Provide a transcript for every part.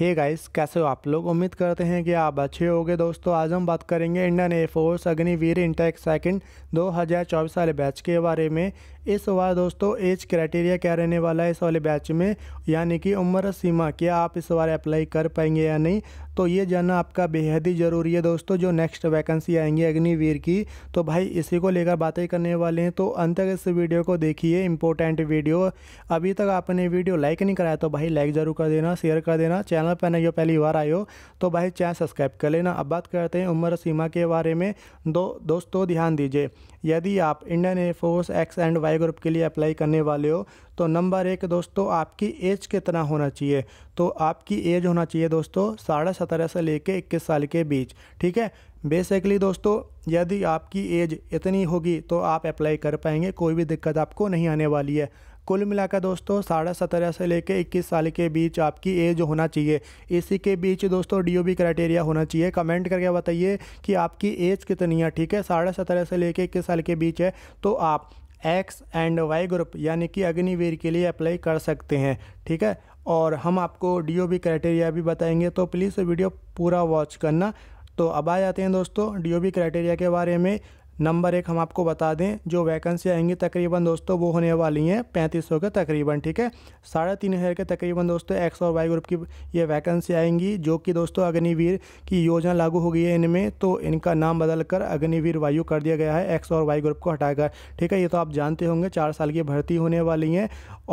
hey guys कैसे हो आप लोग उम्मीद करते हैं कि आप अच्छे होंगे दोस्तों आज हम बात करेंगे Indian Air Force Agniveer intake second 2024 वाले बैच के बारे में इस बार दोस्तों एज क्राइटेरिया क्या रहने वाला है इस वाले बैच में यानी कि उम्र सीमा क्या आप इस बार अप्लाई कर पाएंगे या नहीं तो ये जानना आपका बेहद ही ज़रूरी है दोस्तों जो नेक्स्ट वैकेंसी आएंगी अग्निवीर की तो भाई इसी को लेकर बातें करने वाले हैं तो अंत तक इस वीडियो को देखिए इंपॉर्टेंट वीडियो अभी तक आपने वीडियो लाइक नहीं कराया तो भाई लाइक ज़रूर कर देना शेयर कर देना चैनल पर नहीं हो पहली बार आए हो तो भाई चैनल सब्सक्राइब कर लेना अब बात करते हैं उम्र सीमा के बारे में दो दोस्तों ध्यान दीजिए यदि आप Indian Air Force X and Y group के लिए अप्लाई करने वाले हो तो नंबर एक दोस्तों आपकी एज कितना होना चाहिए तो आपकी एज होना चाहिए दोस्तों साढ़े सत्रह से लेके इक्कीस साल के बीच ठीक है बेसिकली दोस्तों यदि आपकी एज इतनी होगी तो आप अप्लाई कर पाएंगे कोई भी दिक्कत आपको नहीं आने वाली है कुल मिलाकर दोस्तों साढ़े सत्रह से लेके इक्कीस साल के बीच आपकी एज होना चाहिए इसी के बीच दोस्तों डीओबी क्राइटेरिया होना चाहिए कमेंट करके बताइए कि आपकी एज कितनी है ठीक है साढ़े सत्रह से लेके इक्कीस साल के बीच है तो आप एक्स एंड वाई ग्रुप यानी कि अग्निवीर के लिए अप्लाई कर सकते हैं ठीक है और हम आपको डी ओ बी क्राइटेरिया भी बताएंगे तो प्लीज़ वीडियो पूरा वॉच करना तो अब आ जाते हैं दोस्तों डी ओ बी क्राइटेरिया के बारे में नंबर एक हम आपको बता दें जो वैकेंसी आएंगी तकरीबन दोस्तों वो होने वाली हैं पैंतीस सौ के तकरीबन ठीक है साढ़े तीन हज़ार के तकरीबन दोस्तों एक्स और वाई ग्रुप की ये वैकेंसी आएंगी जो कि दोस्तों अग्निवीर की योजना लागू हो गई है इनमें तो इनका नाम बदल कर अग्निवीर वायु कर दिया गया है एक्स और वाई ग्रुप को हटाकर ठीक है ये तो आप जानते होंगे चार साल की भर्ती होने वाली हैं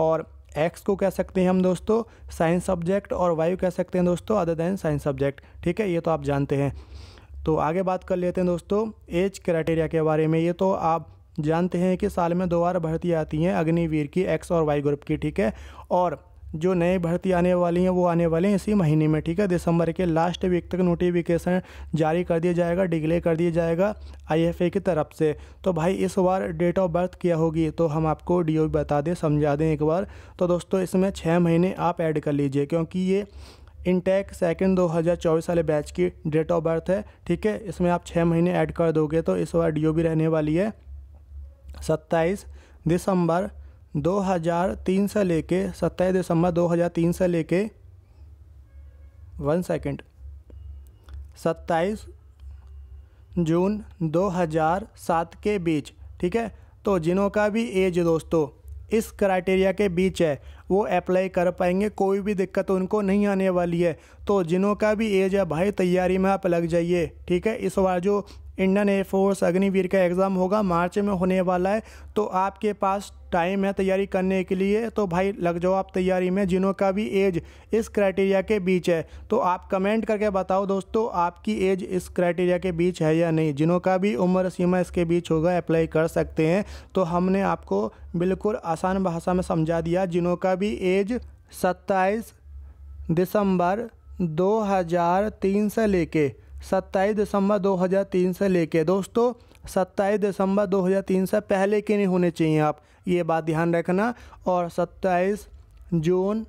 और एक्स को कह सकते हैं हम दोस्तों साइंस सब्जेक्ट और वायु कह सकते हैं दोस्तों अदर देन साइंस सब्जेक्ट ठीक है ये तो आप जानते हैं तो आगे बात कर लेते हैं दोस्तों एज क्राइटेरिया के बारे में ये तो आप जानते हैं कि साल में दो बार भर्ती आती हैं अग्निवीर की एक्स और वाई ग्रुप की ठीक है और जो नए भर्ती आने वाली हैं वो आने वाले हैं इसी महीने में ठीक है दिसंबर के लास्ट वीक तक नोटिफिकेशन जारी कर दिया जाएगा डिग्ले कर दिया जाएगा आईएफए की तरफ से तो भाई इस बार डेट ऑफ बर्थ क्या होगी तो हम आपको डी बता दें समझा दें एक बार तो दोस्तों इसमें छः महीने आप ऐड कर लीजिए क्योंकि ये इनटेक सेकंड 2024 वाले बैच की डेट ऑफ बर्थ है ठीक है इसमें आप छः महीने ऐड कर दोगे तो इस बार डीओबी रहने वाली है सत्ताईस दिसंबर 2003 से लेके 27 दिसंबर 2003 से लेके वन सेकेंड सत्ताईस जून 2007 के बीच ठीक है तो जिनों का भी एज दोस्तों इस क्राइटेरिया के बीच है वो अप्लाई कर पाएंगे कोई भी दिक्कत उनको नहीं आने वाली है तो जिनों का भी एज है भाई तैयारी में आप लग जाइए ठीक है इस बार जो इंडियन एयरफोर्स अग्निवीर का एग्ज़ाम होगा मार्च में होने वाला है तो आपके पास टाइम है तैयारी करने के लिए तो भाई लग जाओ आप तैयारी में जिनों का भी एज इस क्राइटेरिया के बीच है तो आप कमेंट करके बताओ दोस्तों आपकी एज इस क्राइटेरिया के बीच है या नहीं जिनों का भी उम्र सीमा इसके बीच होगा अप्लाई कर सकते हैं तो हमने आपको बिल्कुल आसान भाषा में समझा दिया जिनों का भी एज सत्ताईस दिसंबर तीन से लेके सत्ताईस दिसंबर 2003 से लेके दोस्तों सत्ताईस दिसंबर 2003 से पहले के नहीं होने चाहिए आप ये बात ध्यान रखना और सत्ताईस जून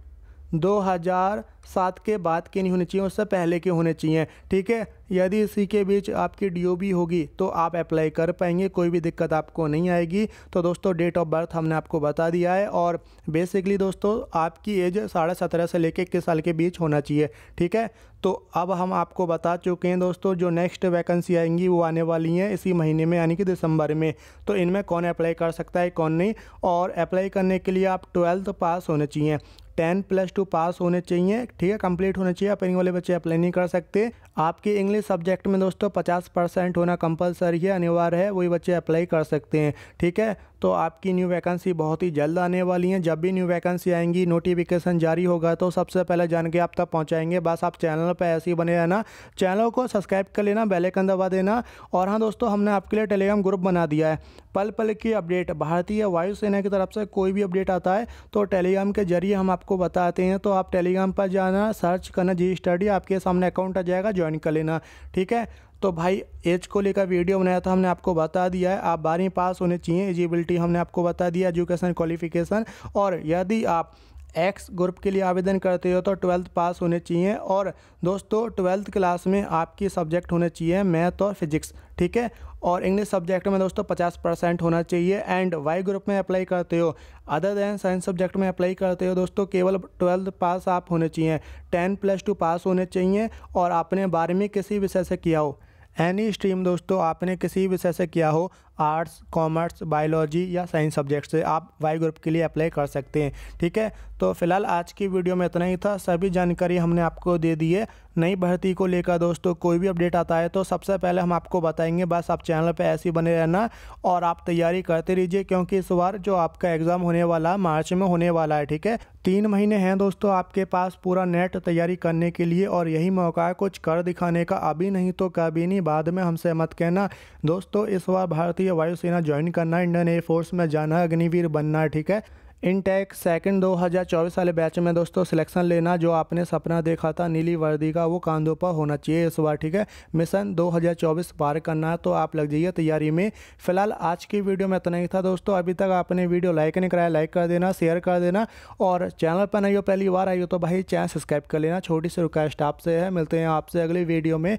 2007 के बाद के नहीं होने चाहिए उससे पहले के होने चाहिए ठीक है यदि इसी के बीच आपकी डी होगी तो आप अप्लाई कर पाएंगे कोई भी दिक्कत आपको नहीं आएगी तो दोस्तों डेट ऑफ बर्थ हमने आपको बता दिया है और बेसिकली दोस्तों आपकी एज साढ़े सत्रह से लेकर इक्कीस साल के बीच होना चाहिए ठीक है तो अब हम आपको बता चुके हैं दोस्तों जो नेक्स्ट वैकेंसी आएंगी वो आने वाली हैं इसी महीने में यानी कि दिसंबर में तो इनमें कौन अप्लाई कर सकता है कौन नहीं और अप्लाई करने के लिए आप ट्वेल्थ पास होने चाहिए टेन प्लस टू पास होने चाहिए ठीक है कंप्लीट होने चाहिए अपने वाले बच्चे अप्लाई नहीं कर सकते आपके इंग्लिश सब्जेक्ट में दोस्तों 50 परसेंट होना कंपलसरी है अनिवार्य है वही बच्चे अप्लाई कर सकते हैं ठीक है तो आपकी न्यू वैकेंसी बहुत ही जल्द आने वाली हैं जब भी न्यू वैकेंसी आएंगी नोटिफिकेशन जारी होगा तो सबसे पहले जान के आप तक पहुँचाएंगे बस आप चैनल पर ऐसे ही बने रहना चैनल को सब्सक्राइब कर लेना बेलेकन दबा देना और हाँ दोस्तों हमने आपके लिए टेलीग्राम ग्रुप बना दिया है पल पल की अपडेट भारतीय वायुसेना की तरफ से कोई भी अपडेट आता है तो टेलीग्राम के जरिए हम आपको बताते हैं तो आप टेलीग्राम पर जाना सर्च करना जी स्टडी आपके सामने अकाउंट आ जाएगा ज्वाइन कर लेना ठीक है तो भाई एज को लेकर वीडियो बनाया था हमने आपको बता दिया है आप बारहवीं पास होने चाहिए एलिजिबिलिटी हमने आपको बता दिया एजुकेशन क्वालिफिकेशन और यदि आप एक्स ग्रुप के लिए आवेदन करते हो तो ट्वेल्थ पास होने चाहिए और दोस्तों ट्वेल्थ क्लास में आपकी सब्जेक्ट होने चाहिए मैथ और फिजिक्स ठीक है और इंग्लिश सब्जेक्ट में दोस्तों 50 परसेंट होना चाहिए एंड वाई ग्रुप में अप्लाई करते हो अदर देन साइंस सब्जेक्ट में अप्लाई करते हो दोस्तों केवल ट्वेल्थ पास आप होने चाहिए टेन प्लस टू पास होने चाहिए और आपने बारहवीं किसी विषय से किया हो एनी स्ट्रीम दोस्तों आपने किसी विषय से किया हो आर्ट्स कॉमर्स बायोलॉजी या साइंस सब्जेक्ट से आप वाई ग्रुप के लिए अप्लाई कर सकते हैं ठीक है तो फिलहाल आज की वीडियो में इतना ही था सभी जानकारी हमने आपको दे दी है नई भर्ती को लेकर दोस्तों कोई भी अपडेट आता है तो सबसे पहले हम आपको बताएंगे बस आप चैनल पर ऐसे ही बने रहना और आप तैयारी करते रहिए क्योंकि इस बार जो आपका एग्ज़ाम होने वाला है मार्च में होने वाला है ठीक है तीन महीने हैं दोस्तों आपके पास पूरा नेट तैयारी करने के लिए और यही मौका है कुछ कर दिखाने का अभी नहीं तो कभी नहीं बाद में हमसे मत कहना दोस्तों इस बार भारतीय लिए वायुसेना ज्वाइन करना इंडियन एयरफोर्स में जाना अग्निवीर बनना ठीक है इनटेक सेकंड 2024 वाले बैच में दोस्तों सिलेक्शन लेना जो आपने सपना देखा था नीली वर्दी का वो कांधों पर होना चाहिए इस बार ठीक है मिशन 2024 पार करना है तो आप लग जाइए तैयारी में फिलहाल आज की वीडियो में इतना ही था दोस्तों अभी तक आपने वीडियो लाइक नहीं कराया लाइक कर देना शेयर कर देना और चैनल पर नहीं हो पहली बार आई हो तो भाई चैनल सब्सक्राइब कर लेना छोटी सी रिक्वेस्ट आपसे है मिलते हैं आपसे अगली वीडियो में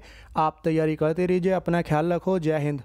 आप तैयारी करते रहिए अपना ख्याल रखो जय हिंद